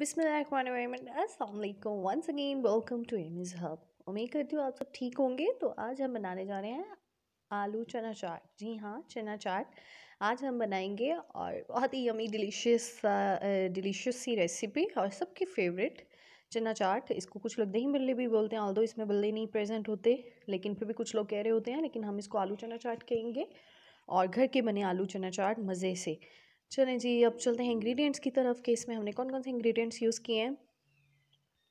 बिसमीम once again welcome to M hub उम्मीद करती हूँ आप सब ठीक होंगे तो आज हम बनाने जा रहे हैं आलू चना चाट जी हाँ चना चाट आज हम बनाएंगे और बहुत ही यमी डिलीशियस डिलीशियस सी रेसिपी और सबकी फेवरेट चना चाट इसको कुछ लोग दही बल्ले भी बोलते हैं ऑल इसमें बल्ले नहीं प्रेजेंट होते लेकिन फिर भी कुछ लोग कह रहे होते हैं लेकिन हम इसको आलू चना चाट कहेंगे और घर के बने आलू चना चाट मज़े से चलें जी अब चलते हैं इंग्रेडिएंट्स की तरफ कि इसमें हमने कौन कौन से इंग्रेडिएंट्स यूज़ किए हैं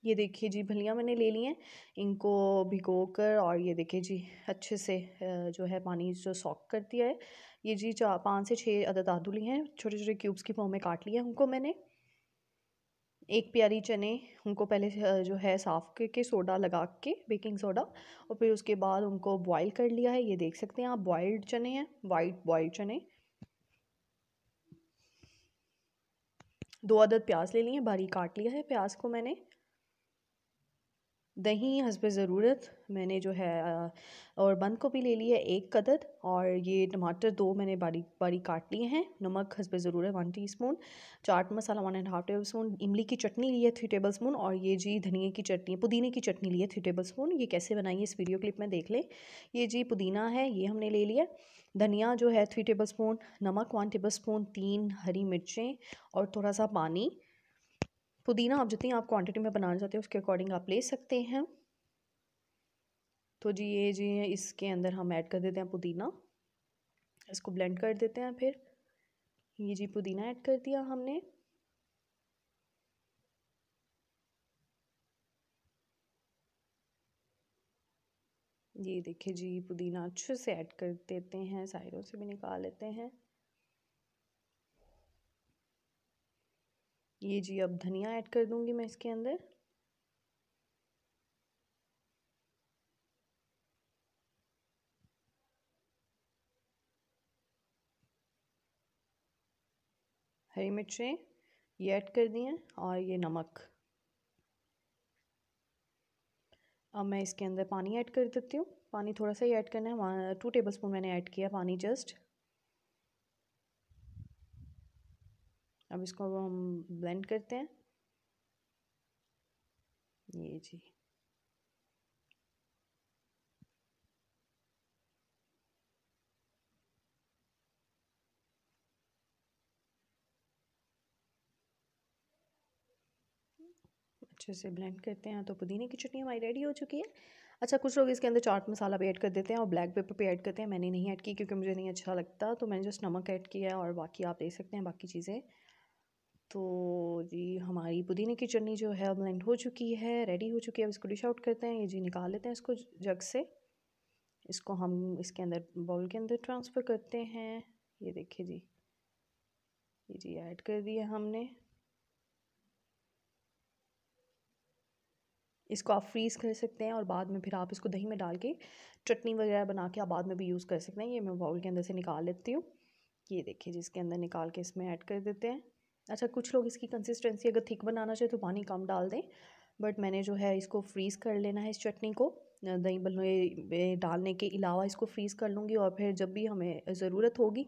ये देखिए जी भलियाँ मैंने ले ली हैं इनको भिगो कर और ये देखिए जी अच्छे से जो है पानी जो सॉक कर दिया है ये जी चार पाँच से छः अदद आदुली हैं छोटे छोटे क्यूब्स की फॉर्म में काट लिए उनको मैंने एक प्यारी चने उनको पहले जो है साफ़ करके सोडा लगा के बेकिंग सोडा और फिर उसके बाद उनको बॉयल कर लिया है ये देख सकते हैं आप बॉयल्ड चने हैं वाइट बॉइल्ड चने दो अदद प्याज ले ली है बारीक काट लिया है प्याज को मैंने दही हंसब ज़रूरत मैंने जो है और बंद को भी ले लिया है एक कदद और ये टमाटर दो मैंने बारीक बारीक काट लिए हैं नमक हंसब ज़रूरत one teaspoon chaat masala one and half tablespoon इमली की चटनी ली है थ्री टेबल स्पून और ये जी धनिया की चटनी पुदीने की चटनी ली है थ्री टेबल स्पून ये कैसे बनाई है इस वीडियो क्लिप में देख लें ये जी पुदीना है ये हमने ले लिया धनिया जो है थ्री टेबल स्पून नमक वन टेबल स्पून तीन हरी मिर्चें और थोड़ा सा पानी पुदीना आप जितनी आप क्वांटिटी में बनाना चाहते हैं उसके अकॉर्डिंग आप ले सकते हैं तो जी ये जी इसके अंदर हम ऐड कर देते हैं पुदीना इसको ब्लेंड कर देते हैं फिर ये जी पुदीना ऐड कर दिया हमने ये देखिए जी पुदीना अच्छे से ऐड कर देते हैं साइडों से भी निकाल लेते हैं ये जी अब धनिया ऐड कर दूंगी मैं इसके अंदर हरी मिर्चें ये ऐड कर दी हैं और ये नमक अब मैं इसके अंदर पानी ऐड कर देती हूँ पानी थोड़ा सा ही ऐड करना है टू टेबल स्पून मैंने ऐड किया पानी जस्ट अब इसको हम ब्लेंड करते हैं ये जी अच्छे से ब्लेंड करते हैं तो पुदीने की चटनी हमारी रेडी हो चुकी है अच्छा कुछ लोग इसके अंदर चाट मसाला भी ऐड कर देते हैं और ब्लैक पेपर भी ऐड करते हैं मैंने नहीं ऐड की क्योंकि मुझे नहीं अच्छा लगता तो मैंने जस्ट नमक ऐड किया है और बाकी आप देख सकते हैं बाकी चीज़ें तो जी हमारी पुदीने की चटनी जो है ब्लेंड हो चुकी है रेडी हो चुकी है अब इसको डिश आउट करते हैं ये जी निकाल लेते हैं इसको जग से इसको हम इसके अंदर बाउल के अंदर ट्रांसफ़र करते हैं ये देखिए जी ये जी ऐड कर दिया हमने इसको आप फ्रीज़ कर सकते हैं और बाद में फिर आप इसको दही में डाल के चटनी वगैरह बना के आप बाद में भी यूज़ कर सकते हैं ये मैं बाउल के अंदर से निकाल लेती हूँ ये देखिए जिसके अंदर निकाल के इसमें ऐड कर देते हैं अच्छा कुछ लोग इसकी कंसिस्टेंसी अगर थिक बनाना चाहे तो पानी कम डाल दें बट मैंने जो है इसको फ्रीज़ कर लेना है इस चटनी को दही भल्ले डालने के अलावा इसको फ्रीज़ कर लूँगी और फिर जब भी हमें ज़रूरत होगी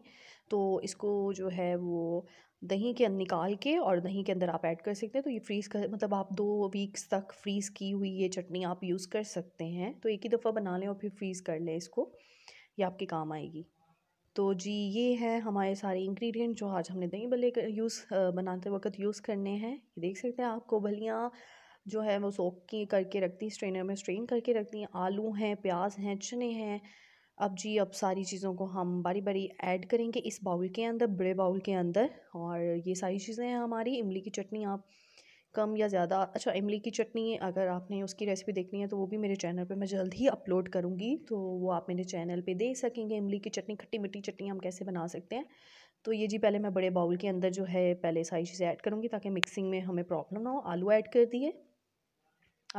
तो इसको जो है वो दही के निकाल के और दही के अंदर आप ऐड कर सकते हैं तो ये फ्रीज़ कर मतलब आप दो वीक्स तक फ्रीज़ की हुई ये चटनी आप यूज़ कर सकते हैं तो एक ही दफ़ा बना लें और फिर फ्रीज़ कर लें इसको ये आपके काम आएगी तो जी ये है हमारे सारे इंग्रेडिएंट जो आज हमने दही भल्ले यूज़ बनाते वक्त यूज़ करने हैं ये देख सकते हैं आपको भलियाँ जो है वो सोख के करके रखती हैं स्ट्रेनर में स्ट्रेन करके रखती हैं आलू हैं प्याज हैं चने हैं अब जी अब सारी चीज़ों को हम बारी बारी ऐड करेंगे इस बाउल के अंदर बड़े बाउल के अंदर और ये सारी चीज़ें हैं हमारी इमली की चटनी आप कम या ज़्यादा अच्छा इमली की चटनी अगर आपने उसकी रेसिपी देखनी है तो वो भी मेरे चैनल पे मैं जल्द ही अपलोड करूँगी तो वो आप मेरे चैनल पे देख सकेंगे इमली की चटनी खट्टी मिट्टी चटनी हम कैसे बना सकते हैं तो ये जी पहले मैं बड़े बाउल के अंदर जो है पहले सारी चीज़ें ऐड करूँगी ताकि मिक्सिंग में हमें प्रॉब्लम ना हो आलू ऐड कर दिए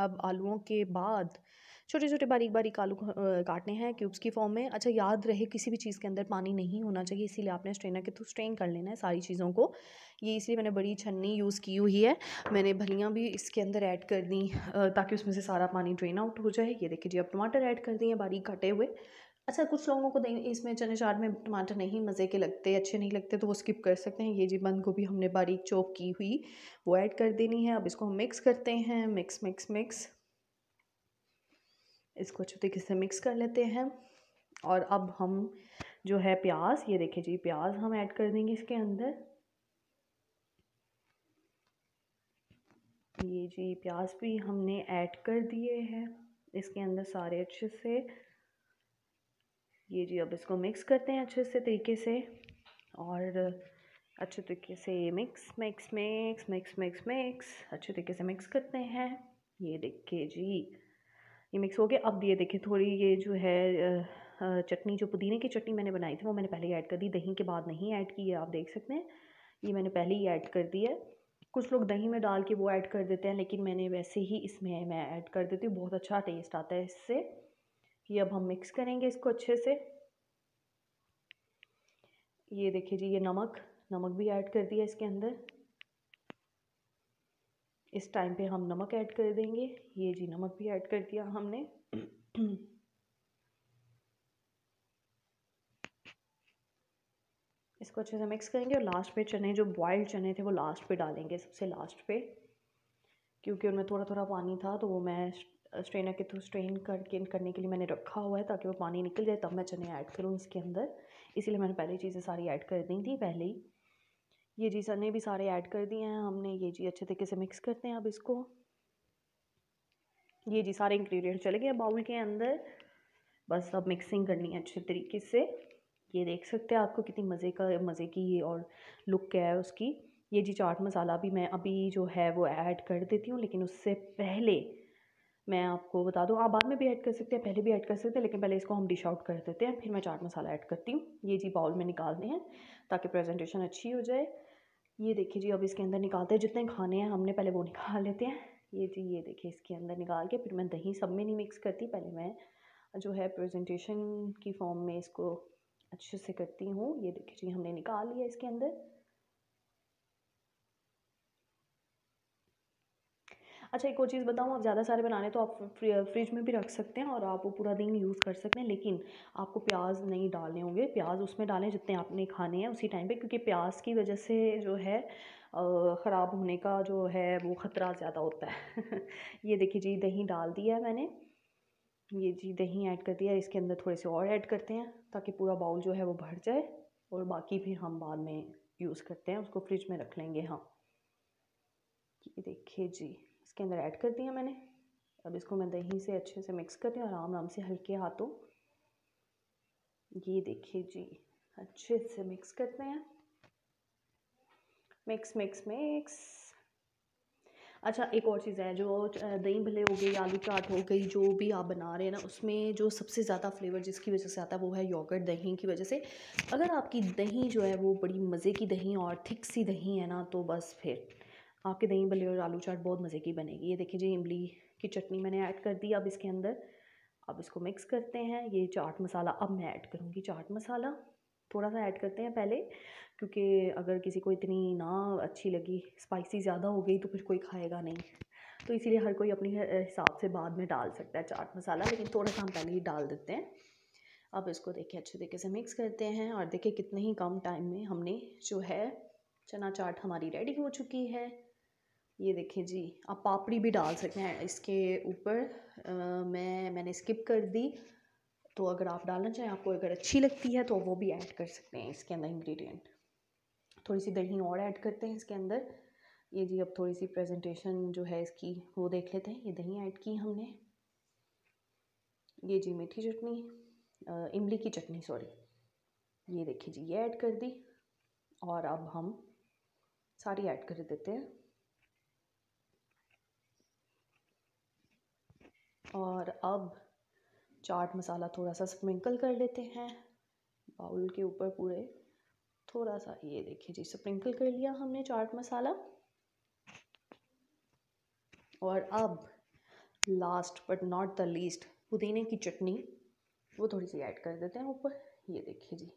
अब आलूओं के बाद छोटे छोटे बारीक बारीक आलू काटने हैं क्यूब्स की फॉर्म में अच्छा याद रहे किसी भी चीज़ के अंदर पानी नहीं होना चाहिए इसीलिए आपने स्ट्रेनर के थ्रू स्ट्रेन कर लेना है सारी चीज़ों को ये इसलिए मैंने बड़ी छन्नी यूज़ की हुई है मैंने भलियाँ भी इसके अंदर ऐड कर दी ताकि उसमें से सारा पानी ड्रेन आउट हो जाए ये देखिए जी अब टमाटर ऐड कर दिए बारीक काटे हुए अच्छा कुछ लोगों को इसमें चने चाट में टमाटर नहीं मज़े के लगते अच्छे नहीं लगते तो वो स्किप कर सकते हैं ये जी बंद गोभी हमने बारीक चॉप की हुई वो ऐड कर देनी है अब इसको हम मिक्स करते हैं मिक्स मिक्स मिक्स इसको अच्छे तरीके से मिक्स कर लेते हैं और अब हम जो है प्याज ये देखिए जी प्याज हम ऐड कर देंगे इसके अंदर ये जी प्याज भी हमने ऐड कर दिए हैं इसके अंदर सारे अच्छे से ये जी अब इसको मिक्स करते हैं अच्छे से तरीके से और अच्छे तरीके से mix mix mix mix mix mix अच्छे तरीके से मिक्स करते हैं ये देखिए जी ये मिक्स हो गया अब ये देखिए थोड़ी ये जो है चटनी जो पुदीने की चटनी मैंने बनाई थी वो मैंने पहले ही ऐड कर दी दही के बाद नहीं ऐड की है आप देख सकते हैं ये मैंने पहले ही ऐड कर दी है कुछ लोग दही में डाल के वो ऐड कर देते हैं लेकिन मैंने वैसे ही इसमें मैं ऐड कर देती हूँ बहुत अच्छा टेस्ट आता है इससे ये अब हम मिक्स करेंगे इसको अच्छे से ये देखिए जी ये नमक नमक भी ऐड कर दिया इसके अंदर इस टाइम पे हम नमक ऐड कर देंगे ये जी नमक भी ऐड कर दिया हमने इसको अच्छे से मिक्स करेंगे और लास्ट पे चने जो बॉयल्ड चने थे वो लास्ट पे डालेंगे सबसे लास्ट पे क्योंकि उनमें थोड़ा थोड़ा पानी था तो वो मैं स्ट्रेनर के थ्रू स्ट्रेन करके करने के लिए मैंने रखा हुआ है ताकि वो पानी निकल जाए तब मैं चने ऐड करूँ इसके अंदर इसीलिए मैंने पहले चीज़ें सारी ऐड कर दी थी पहले ही ये जी चने भी सारे ऐड कर दिए हैं हमने ये जी अच्छे तरीके से मिक्स करते हैं अब इसको ये जी सारे इंग्रीडियंट चले गए बाउल के अंदर बस अब मिक्सिंग करनी है अच्छे तरीके से ये देख सकते हैं आपको कितनी मज़े का मज़े की ये और लुक क्या है उसकी ये जी चाट मसाला भी मैं अभी जो है वो ऐड कर देती हूँ लेकिन उससे पहले मैं आपको बता दूं आप बाद में भी ऐड कर सकते हैं पहले भी ऐड कर सकते हैं लेकिन पहले इसको हम डिश आउट कर देते हैं फिर मैं चाट मसाला ऐड करती हूँ ये जी बाउल में निकालने हैं ताकि प्रेजेंटेशन अच्छी हो जाए ये देखिए जी अब इसके अंदर निकालते हैं जितने खाने हैं हमने पहले वो निकाल लेते हैं ये जी ये देखिए इसके अंदर निकाल के फिर मैं दही सब में नहीं मिक्स करती पहले मैं जो है प्रेजेंटेशन की फॉर्म में इसको अच्छे से करती हूँ ये देखिए जी हमने निकाल लिया इसके अंदर अच्छा एक और चीज़ बताऊँ आप ज़्यादा सारे बनाने तो आप फ्रिज में भी रख सकते हैं और आप वो पूरा दिन यूज़ कर सकते हैं लेकिन आपको प्याज नहीं डालने होंगे प्याज उसमें डालें जितने आपने खाने हैं उसी टाइम पर क्योंकि प्याज की वजह से जो है ख़राब होने का जो है वो ख़तरा ज़्यादा होता है ये देखिए जी दही डाल दिया है मैंने ये जी दही ऐड कर दिया इसके अंदर थोड़े से और ऐड करते हैं ताकि पूरा बाउल जो है वो भर जाए और बाकी फिर हम बाद में यूज़ करते हैं उसको फ्रिज में रख लेंगे हाँ ये देखिए जी इसके अंदर ऐड कर दिया मैंने अब इसको मैं दही से अच्छे से मिक्स कर दिया आराम आराम से हल्के हाथों ये देखिए जी अच्छे से मिक्स करते हैं मिक्स मिक्स मिक्स अच्छा एक और चीज़ है जो दही भले हो गई आलू चाट हो गई जो भी आप बना रहे हैं ना उसमें जो सबसे ज़्यादा फ्लेवर जिसकी वजह से आता है वो है योगर्ट दही की वजह से अगर आपकी दही जो है वो बड़ी मज़े की दही और थिक सी दही है ना तो बस फिर आपके दही भले और आलू चाट बहुत मज़े की बनेगी ये देखिए जी इमली की चटनी मैंने ऐड कर दी अब इसके अंदर अब इसको मिक्स करते हैं ये चाट मसाला अब मैं ऐड करूँगी चाट मसाला थोड़ा सा ऐड करते हैं पहले क्योंकि अगर किसी को इतनी ना अच्छी लगी स्पाइसी ज़्यादा हो गई तो फिर कोई खाएगा नहीं तो इसीलिए हर कोई अपने हिसाब से बाद में डाल सकता है चाट मसाला लेकिन थोड़ा सा हम पहले ही डाल देते हैं अब इसको देखिए अच्छे तरीके से मिक्स करते हैं और देखिए कितने ही कम टाइम में हमने जो है चना चाट हमारी रेडी हो चुकी है ये देखें जी आप पापड़ी भी डाल सकते हैं इसके ऊपर मैं मैंने स्किप कर दी तो अगर आप डालना चाहें आपको अगर अच्छी लगती है तो वो भी ऐड कर सकते हैं इसके अंदर इंग्रेडिएंट थोड़ी सी दही और ऐड करते हैं इसके अंदर ये जी अब थोड़ी सी प्रेजेंटेशन जो है इसकी वो देख लेते हैं ये दही ऐड की हमने ये जी मीठी चटनी इमली की चटनी सॉरी ये देखिए जी ये ऐड कर दी और अब हम सारी ऐड कर देते हैं और अब चाट मसाला थोड़ा सा स्प्रिंकल कर लेते हैं बाउल के ऊपर पूरे थोड़ा सा ये देखिए जी स्प्रिंकल कर लिया हमने चाट मसाला और अब last but not the least पुदीने की चटनी वो थोड़ी सी ऐड कर देते हैं ऊपर ये देखिए जी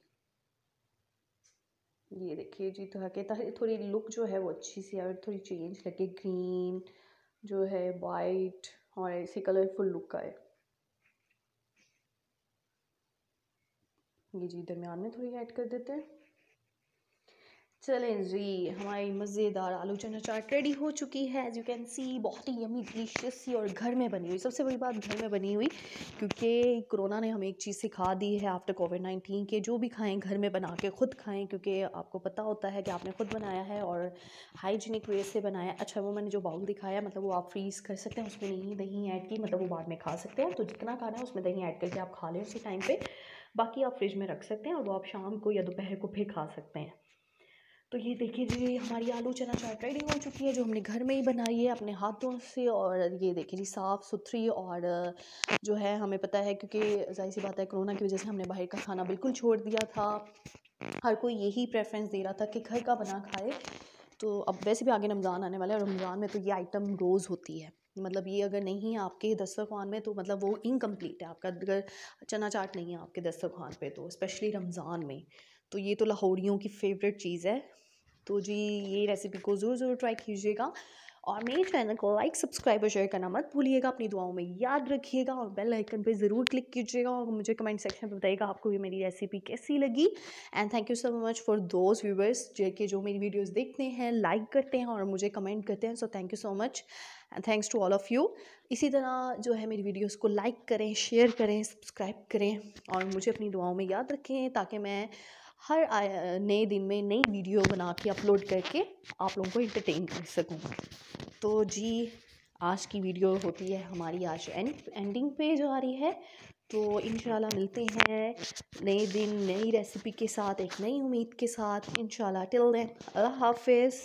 ये देखिए जी तो के ताकि थोड़ी लुक जो है वो अच्छी सी और थोड़ी चेंज लगे ग्रीन जो है वाइट और ऐसे कलरफुल लुक का है ये जी दरमियान में थोड़ी ऐड कर देते हैं चलें जी हमारी मज़ेदार आलू चना चाट रेडी हो चुकी है एज यू कैन सी बहुत ही यमी डिलीशियस सी और घर में बनी हुई सबसे बड़ी बात घर में बनी हुई क्योंकि कोरोना ने हमें एक चीज़ सिखा दी है आफ्टर कोविड नाइन्टीन के जो भी खाएं घर में बना के ख़ुद खाएं क्योंकि आपको पता होता है कि आपने ख़ुद बनाया है और हाइजीनिक वे से बनाया अच्छा वो मैंने जो बाउल दिखाया मतलब वो आप फ्रीज़ कर सकते हैं उसमें नहीं दही ऐड की मतलब वो बाद में खा सकते हैं तो जितना खाना है उसमें दही ऐड करके आप खा लें उसी टाइम पर बाकी आप फ्रिज में रख सकते हैं और वो आप शाम को या दोपहर को फिर खा सकते हैं तो ये देखिए जी हमारी आलू चना चाट रेडी हो चुकी है जो हमने घर में ही बनाई है अपने हाथों से और ये देखिए जी साफ़ सुथरी और जो है हमें पता है क्योंकि जाहिर सी बात है कोरोना की वजह से हमने बाहर का खाना बिल्कुल छोड़ दिया था हर कोई यही प्रेफरेंस दे रहा था कि घर का बना खाए तो अब वैसे भी आगे रमज़ान आने वाला है और रमज़ान में तो ये आइटम रोज़ होती है मतलब ये अगर नहीं है आपके दस्तरखान में तो मतलब वो इनकम्प्लीट है आपका अगर चना चाट नहीं है आपके दस्तरखान पे तो स्पेशली रमज़ान में तो ये तो लाहौरियों की फेवरेट चीज़ है तो जी ये रेसिपी को ज़रूर ज़रूर ट्राई कीजिएगा और मेरे चैनल को लाइक सब्सक्राइब और शेयर करना मत भूलिएगा अपनी दुआओं में याद रखिएगा और बेल आइकन पे ज़रूर क्लिक कीजिएगा और मुझे कमेंट सेक्शन में बताइएगा आपको भी मेरी रेसिपी कैसी लगी and thank you so much for those viewers जो जो मेरी वीडियोस देखते हैं लाइक करते हैं और मुझे कमेंट करते हैं so thank you so much and thanks to all of you इसी तरह जो है मेरी वीडियोज़ को लाइक करें शेयर करें सब्सक्राइब करें और मुझे अपनी दुआओं में याद रखें ताकि मैं हर नए दिन में नई वीडियो बना के अपलोड करके आप लोगों को इंटरटेन कर सकूँ तो जी आज की वीडियो होती है हमारी आज एंड एंडिंग पे जो आ रही है तो इन मिलते हैं नए दिन नई रेसिपी के साथ एक नई उम्मीद के साथ इन टिल देन अल्लाह हाफिज़